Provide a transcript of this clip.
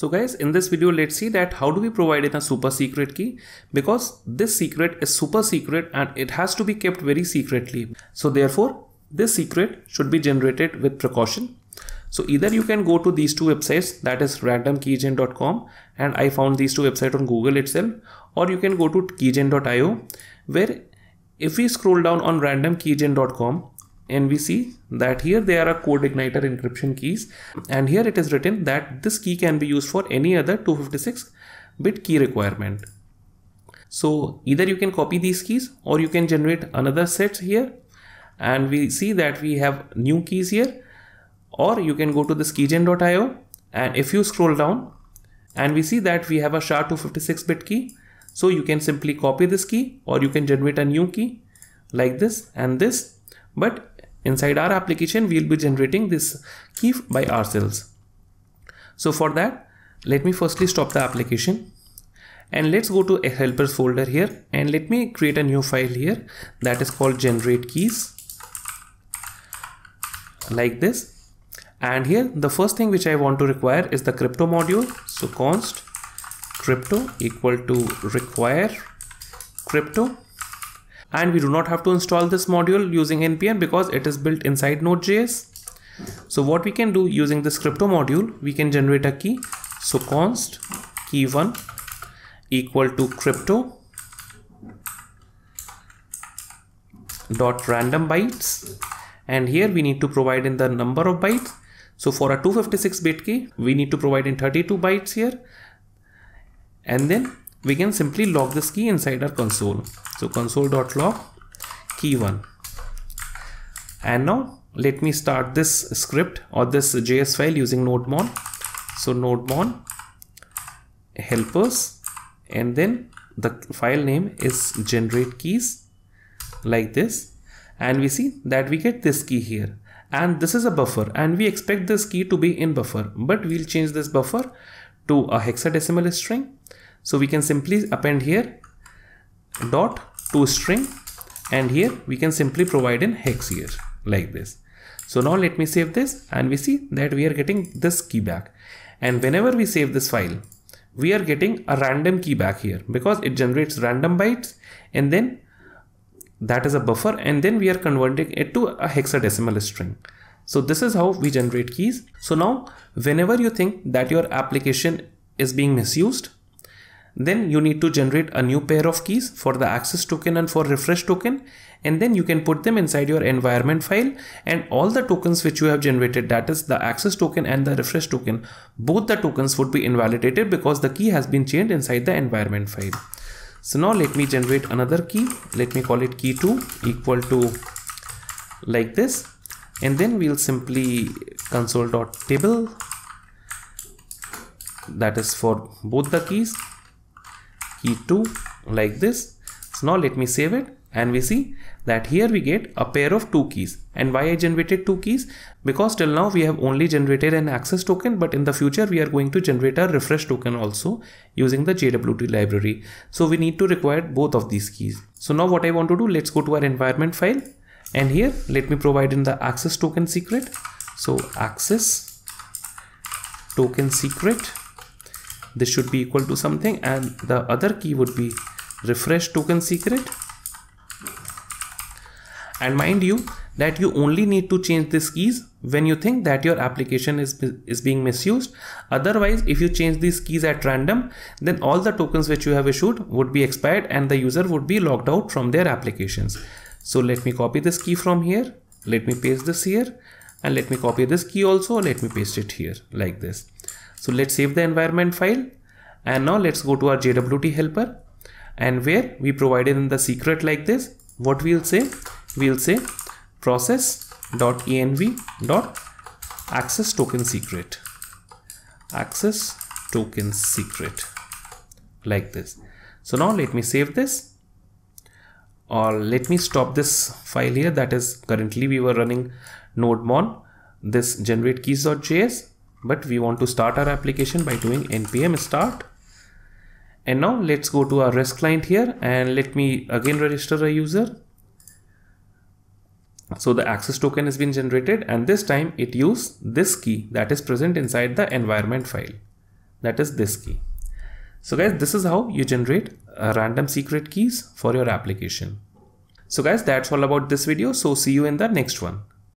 So guys, in this video, let's see that how do we provide in a super secret key because this secret is super secret and it has to be kept very secretly. So therefore, this secret should be generated with precaution. So either you can go to these two websites that is randomkeygen.com and I found these two websites on Google itself or you can go to keygen.io where if we scroll down on randomkeygen.com and we see that here they are a code igniter encryption keys and here it is written that this key can be used for any other 256 bit key requirement so either you can copy these keys or you can generate another set here and we see that we have new keys here or you can go to this keygen.io and if you scroll down and we see that we have a SHA-256 bit key so you can simply copy this key or you can generate a new key like this and this but inside our application we'll be generating this key by ourselves so for that let me firstly stop the application and let's go to a helpers folder here and let me create a new file here that is called generate keys like this and here the first thing which I want to require is the crypto module so const crypto equal to require crypto and we do not have to install this module using npm because it is built inside node.js so what we can do using this crypto module we can generate a key so const key1 equal to crypto dot random bytes and here we need to provide in the number of bytes so for a 256 bit key we need to provide in 32 bytes here and then we can simply log this key inside our console so console.log key1 and now let me start this script or this js file using nodemon so nodemon helpers and then the file name is generate keys like this and we see that we get this key here and this is a buffer and we expect this key to be in buffer but we'll change this buffer to a hexadecimal string so we can simply append here dot to string and here we can simply provide an hex here like this. So now let me save this and we see that we are getting this key back. And whenever we save this file, we are getting a random key back here because it generates random bytes and then that is a buffer and then we are converting it to a hexadecimal string. So this is how we generate keys. So now whenever you think that your application is being misused, then you need to generate a new pair of keys for the access token and for refresh token and then you can put them inside your environment file and all the tokens which you have generated that is the access token and the refresh token both the tokens would be invalidated because the key has been chained inside the environment file. So now let me generate another key let me call it key2 equal to like this and then we'll simply console.table that is for both the keys e2 like this so now let me save it and we see that here we get a pair of two keys and why I generated two keys because till now we have only generated an access token but in the future we are going to generate a refresh token also using the JWT library so we need to require both of these keys so now what I want to do let's go to our environment file and here let me provide in the access token secret so access token secret this should be equal to something and the other key would be refresh token secret and mind you that you only need to change these keys when you think that your application is, is being misused. Otherwise, if you change these keys at random, then all the tokens which you have issued would be expired and the user would be logged out from their applications. So let me copy this key from here. Let me paste this here and let me copy this key also. Let me paste it here like this. So let's save the environment file and now let's go to our JWT helper and where we provided in the secret like this, what we'll say, we'll say process.env.accessTokenSecret. token secret, access token secret like this. So now let me save this or let me stop this file here that is currently we were running node mon this generate keys.js but we want to start our application by doing npm start and now let's go to our REST client here and let me again register a user. So the access token has been generated and this time it used this key that is present inside the environment file. That is this key. So guys, this is how you generate uh, random secret keys for your application. So guys, that's all about this video. So see you in the next one.